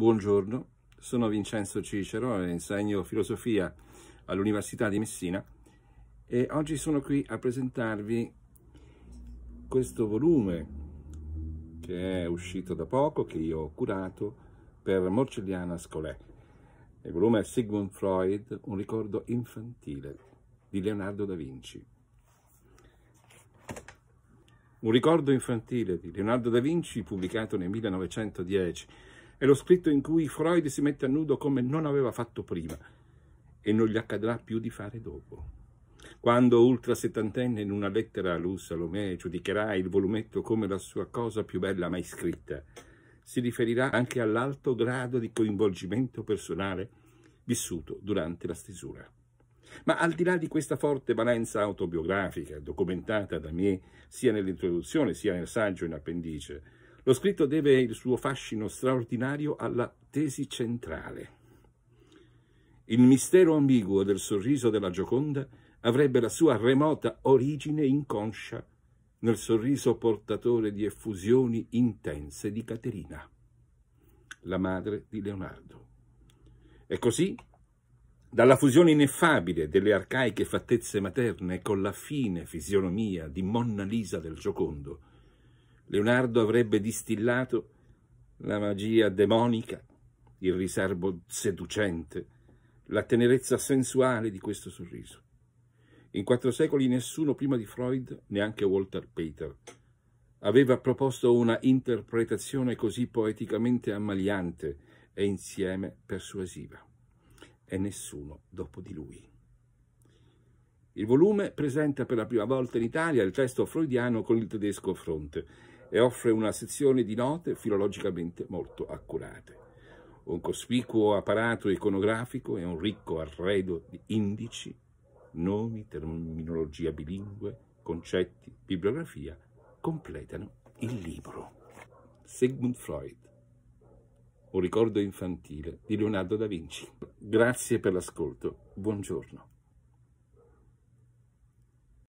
Buongiorno, sono Vincenzo Cicero e insegno filosofia all'Università di Messina e oggi sono qui a presentarvi questo volume che è uscito da poco, che io ho curato per Morcelliana Scolè. Il volume è Sigmund Freud, un ricordo infantile di Leonardo da Vinci. Un ricordo infantile di Leonardo da Vinci pubblicato nel 1910 è lo scritto in cui Freud si mette a nudo come non aveva fatto prima e non gli accadrà più di fare dopo. Quando ultra settantenne in una lettera a Luz Salomè giudicherà il volumetto come la sua cosa più bella mai scritta, si riferirà anche all'alto grado di coinvolgimento personale vissuto durante la stesura. Ma al di là di questa forte valenza autobiografica, documentata da me sia nell'introduzione sia nel saggio in appendice, lo scritto deve il suo fascino straordinario alla tesi centrale. Il mistero ambiguo del sorriso della Gioconda avrebbe la sua remota origine inconscia nel sorriso portatore di effusioni intense di Caterina, la madre di Leonardo. E così, dalla fusione ineffabile delle arcaiche fattezze materne con la fine fisionomia di Monna Lisa del Giocondo, Leonardo avrebbe distillato la magia demonica, il riservo seducente, la tenerezza sensuale di questo sorriso. In quattro secoli nessuno prima di Freud, neanche Walter Pater, aveva proposto una interpretazione così poeticamente ammaliante e insieme persuasiva. E nessuno dopo di lui. Il volume presenta per la prima volta in Italia il testo freudiano con il tedesco fronte e offre una sezione di note filologicamente molto accurate. Un cospicuo apparato iconografico e un ricco arredo di indici, nomi, terminologia bilingue, concetti, bibliografia completano il libro. Sigmund Freud, un ricordo infantile di Leonardo da Vinci. Grazie per l'ascolto, buongiorno.